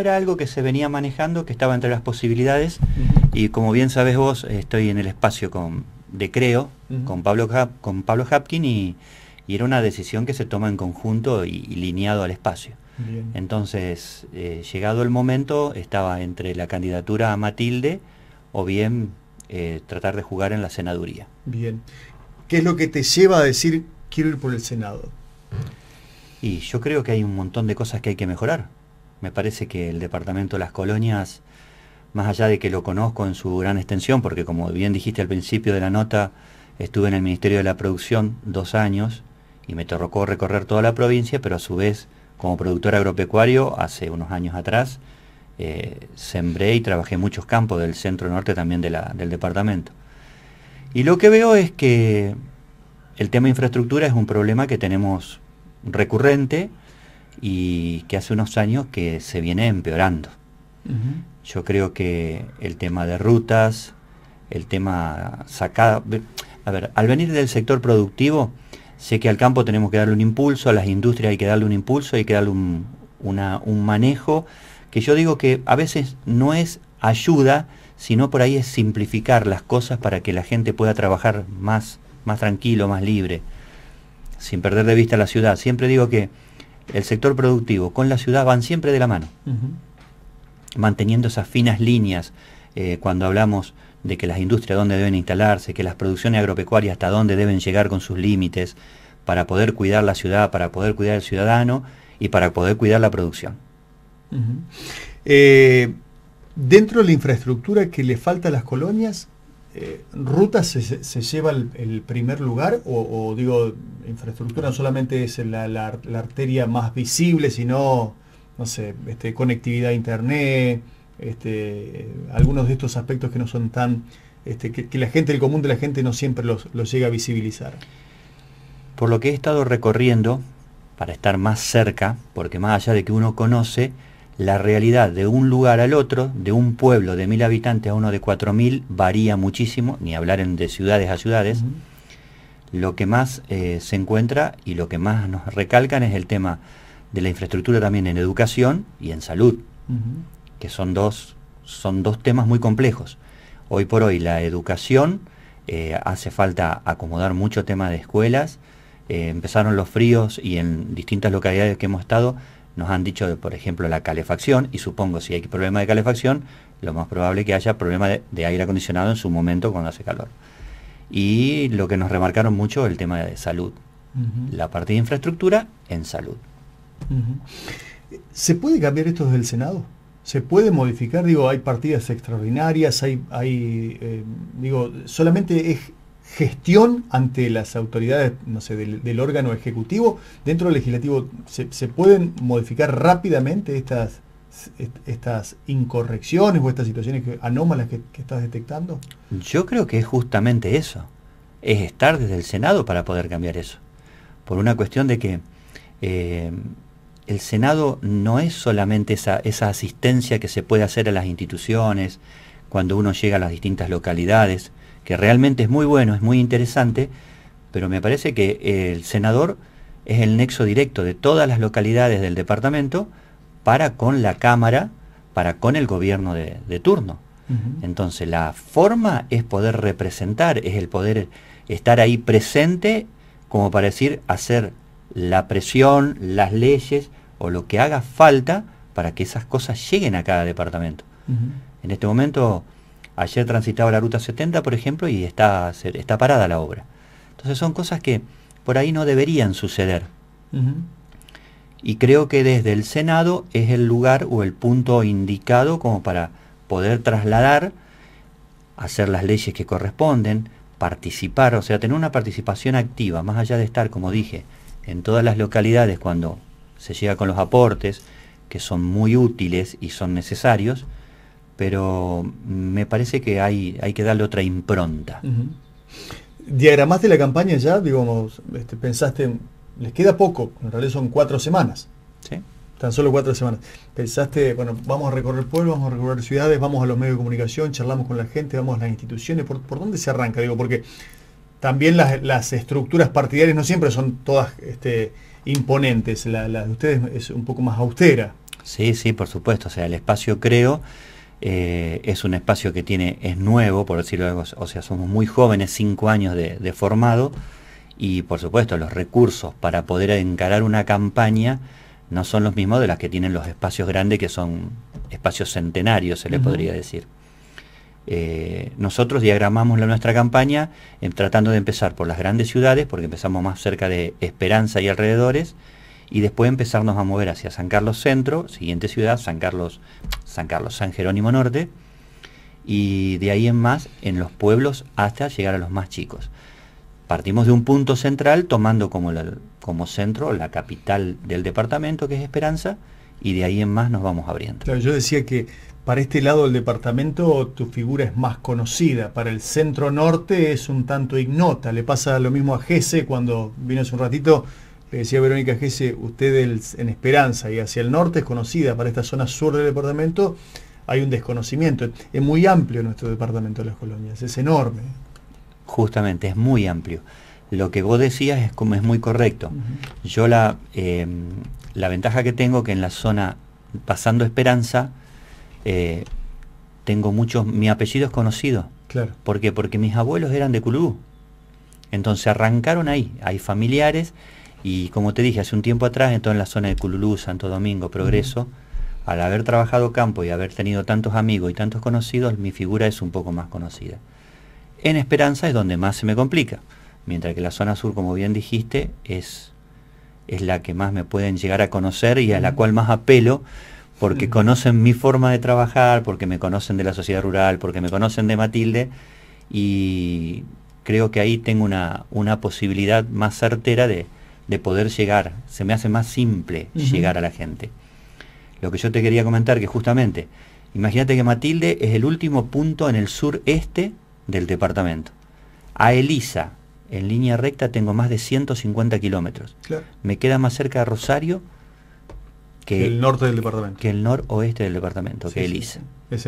Era algo que se venía manejando, que estaba entre las posibilidades, y como bien sabes vos, estoy en el espacio con, de Creo, con, Pablo, con Pablo Hapkin, y, era una decisión que se toma en conjunto y, lineado al espacio. Entonces, eh, llegado el momento, estaba entre la candidatura a Matilde o bien eh, tratar de jugar en la senaduría. Bien. ¿Qué es lo que te lleva a decir quiero ir por el Senado? Y yo creo que hay un montón de cosas que hay que mejorar. Me parece que el departamento de las colonias, más allá de que lo conozco en su gran extensión, porque como bien dijiste al principio de la nota, estuve en el Ministerio de la Producción dos años y me tocó recorrer toda la provincia, pero a su vez, como productor agropecuario, hace unos años atrás, eh, sembré y trabajé muchos campos del centro norte también del departamento. Y lo que veo es que el tema de infraestructura es un problema que tenemos recurrente y que hace unos años que se viene empeorando. Yo creo que el tema de rutas, el tema sacada... A ver, al venir del sector productivo, sé que al campo tenemos que darle un impulso, a las industrias hay que darle un impulso, hay que darle un, un manejo, que yo digo que a veces no es ayuda, sino por ahí es simplificar las cosas para que la gente pueda trabajar más, más tranquilo, más libre, sin perder de vista la ciudad. Siempre digo que el sector productivo con la ciudad van siempre de la mano, manteniendo esas finas líneas eh, cuando hablamos de que las industrias dónde deben instalarse, que las producciones agropecuarias hasta dónde deben llegar con sus límites para poder cuidar la ciudad, para poder cuidar al ciudadano y para poder cuidar la producción. Eh, dentro de la infraestructura que le falta a las colonias, eh, ¿Rutas se, lleva el, primer lugar? O, digo, infraestructura no solamente es la, arteria más visible, sino, no sé, este, conectividad a internet, este, eh, algunos de estos aspectos que no son tan, este, que, la gente, el común de la gente no siempre los llega a visibilizar. Por lo que he estado recorriendo, para estar más cerca, porque más allá de que uno conoce, la realidad de un lugar al otro, de un pueblo de mil habitantes a uno de cuatro mil, varía muchísimo, ni hablar de ciudades a ciudades. Lo que más eh, se encuentra y lo que más nos recalcan es el tema de la infraestructura también en educación y en salud, que son dos, son dos temas muy complejos. Hoy por hoy la educación eh, hace falta acomodar mucho tema de escuelas. Eh, empezaron los fríos y en distintas localidades que hemos estado nos han dicho, por ejemplo, la calefacción, y supongo si hay problema de calefacción, lo más probable que haya problema de, aire acondicionado en su momento cuando hace calor. Y lo que nos remarcaron mucho el tema de salud. La parte de infraestructura en salud. ¿Se puede cambiar esto desde el Senado? ¿Se puede modificar? Digo, hay partidas extraordinarias, hay, hay eh, digo, solamente es gestión ante las autoridades, no sé, del, órgano ejecutivo, dentro del legislativo, ¿se, pueden modificar rápidamente estas, estas incorrecciones o estas situaciones que, anómalas que, estás detectando? Yo creo que es justamente eso, es estar desde el Senado para poder cambiar eso, por una cuestión de que eh, el Senado no es solamente esa, esa asistencia que se puede hacer a las instituciones, cuando uno llega a las distintas localidades, que realmente es muy bueno, es muy interesante, pero me parece que el senador es el nexo directo de todas las localidades del departamento para con la Cámara, para con el gobierno de, turno. Entonces la forma es poder representar, es el poder estar ahí presente como para decir, hacer la presión, las leyes o lo que haga falta para que esas cosas lleguen a cada departamento. En este momento Ayer transitaba la ruta 70, por ejemplo, y está, está parada la obra. Entonces son cosas que por ahí no deberían suceder. Y creo que desde el Senado es el lugar o el punto indicado como para poder trasladar, hacer las leyes que corresponden, participar, o sea, tener una participación activa, más allá de estar, como dije, en todas las localidades cuando se llega con los aportes, que son muy útiles y son necesarios, pero me parece que hay, que darle otra impronta. ¿Diagramaste la campaña ya? Digamos, este, pensaste, les queda poco, en realidad son cuatro semanas. Sí. Tan solo cuatro semanas. Pensaste, bueno, vamos a recorrer pueblos, vamos a recorrer ciudades, vamos a los medios de comunicación, charlamos con la gente, vamos a las instituciones. ¿Por, por dónde se arranca? Digo, porque también las, estructuras partidarias no siempre son todas este, imponentes. La, la de ustedes es un poco más austera. Sí, sí, por supuesto. O sea, el espacio creo eh, es un espacio que tiene, es nuevo, por decirlo algo, o sea, somos muy jóvenes, cinco años de, formado, y por supuesto los recursos para poder encarar una campaña no son los mismos de las que tienen los espacios grandes, que son espacios centenarios, se le podría decir. Eh, nosotros diagramamos la, nuestra campaña em, tratando de empezar por las grandes ciudades, porque empezamos más cerca de Esperanza y alrededores, y después empezarnos a mover hacia San Carlos Centro, siguiente ciudad, San Carlos, San Carlos, San Jerónimo Norte, y de ahí en más en los pueblos hasta llegar a los más chicos. Partimos de un punto central tomando como, como centro la capital del departamento, que es Esperanza, y de ahí en más nos vamos abriendo. Claro, yo decía que para este lado del departamento tu figura es más conocida, para el centro norte es un tanto ignota, le pasa lo mismo a Gese cuando vino hace un ratito decía Verónica Gese, usted en Esperanza y hacia el norte es conocida, para esta zona sur del departamento hay un desconocimiento. Es muy amplio nuestro departamento de las colonias, es enorme. Justamente, es muy amplio. Lo que vos decías es, como es muy correcto. Yo la, eh, la ventaja que tengo que en la zona pasando Esperanza, eh, tengo muchos, mi apellido es conocido. Claro. ¿Por qué? Porque mis abuelos eran de Culú. Entonces arrancaron ahí. Hay familiares y como te dije hace un tiempo atrás, entonces en la zona de Cululú, Santo Domingo, Progreso, al haber trabajado campo y haber tenido tantos amigos y tantos conocidos, mi figura es un poco más conocida. En Esperanza es donde más se me complica, mientras que la zona sur, como bien dijiste, es, es la que más me pueden llegar a conocer y a la cual más apelo, porque conocen mi forma de trabajar, porque me conocen de la sociedad rural, porque me conocen de Matilde, y creo que ahí tengo una posibilidad más certera de, de poder llegar. Se me hace más simple llegar a la gente. Lo que yo te quería comentar, que justamente, imagínate que Matilde es el último punto en el sureste del departamento. A Elisa, en línea recta, tengo más de 150 kilómetros. Me queda más cerca de Rosario que el norte del Que el noroeste del departamento, que Elisa.